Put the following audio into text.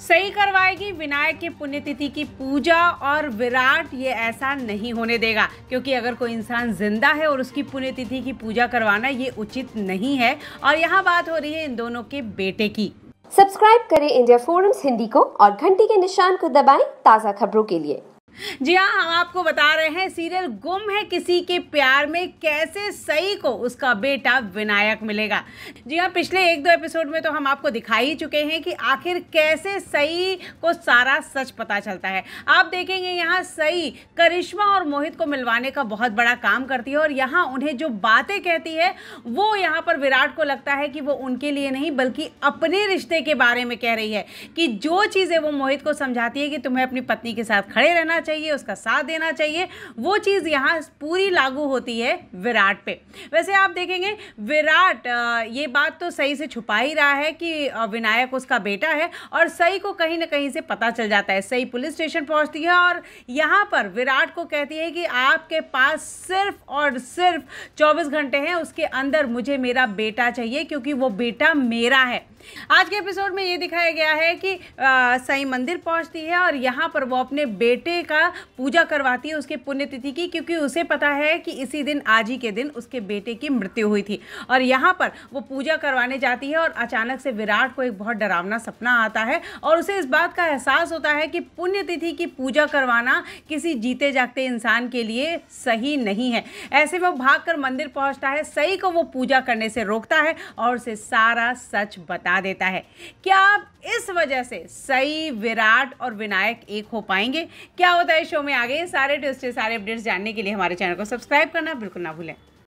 सही करवाएगी विनायक की पुण्यतिथि की पूजा और विराट ये ऐसा नहीं होने देगा क्योंकि अगर कोई इंसान जिंदा है और उसकी पुण्यतिथि की पूजा करवाना ये उचित नहीं है और यहाँ बात हो रही है इन दोनों के बेटे की सब्सक्राइब करें इंडिया फोरम्स हिंदी को और घंटी के निशान को दबाएं ताज़ा खबरों के लिए जी हाँ हम आपको बता रहे हैं सीरियल गुम है किसी के प्यार में कैसे सई को उसका बेटा विनायक मिलेगा जी हाँ पिछले एक दो एपिसोड में तो हम आपको दिखा ही चुके हैं कि आखिर कैसे सई को सारा सच पता चलता है आप देखेंगे यहाँ सई करिश्मा और मोहित को मिलवाने का बहुत बड़ा काम करती है और यहाँ उन्हें जो बातें कहती है वो यहाँ पर विराट को लगता है कि वो उनके लिए नहीं बल्कि अपने रिश्ते के बारे में कह रही है कि जो चीज़ें वो मोहित को समझाती है कि तुम्हें अपनी पत्नी के साथ खड़े रहना चाहिए उसका साथ देना चाहिए वो चीज़ यहाँ पूरी लागू होती है विराट पे वैसे आप देखेंगे विराट ये बात तो सही से छुपा ही रहा है कि विनायक उसका बेटा है और सही को कहीं ना कहीं से पता चल जाता है सही पुलिस स्टेशन पहुँचती है और यहाँ पर विराट को कहती है कि आपके पास सिर्फ और सिर्फ चौबीस घंटे हैं उसके अंदर मुझे मेरा बेटा चाहिए क्योंकि वो बेटा मेरा है आज के एपिसोड में ये दिखाया गया है कि साई मंदिर पहुंचती है और यहाँ पर वो अपने बेटे का पूजा करवाती है उसके पुण्यतिथि की क्योंकि उसे पता है कि इसी दिन आज ही के दिन उसके बेटे की मृत्यु हुई थी और यहाँ पर वो पूजा करवाने जाती है और अचानक से विराट को एक बहुत डरावना सपना आता है और उसे इस बात का एहसास होता है कि पुण्यतिथि की पूजा करवाना किसी जीते जागते इंसान के लिए सही नहीं है ऐसे में वो भाग मंदिर पहुँचता है सही को वो पूजा करने से रोकता है और उसे सारा सच बता बता देता है क्या आप इस वजह से सही विराट और विनायक एक हो पाएंगे क्या होता है शो में आगे सारे ट्विस्ट सारे अपडेट्स जानने के लिए हमारे चैनल को सब्सक्राइब करना बिल्कुल ना भूलें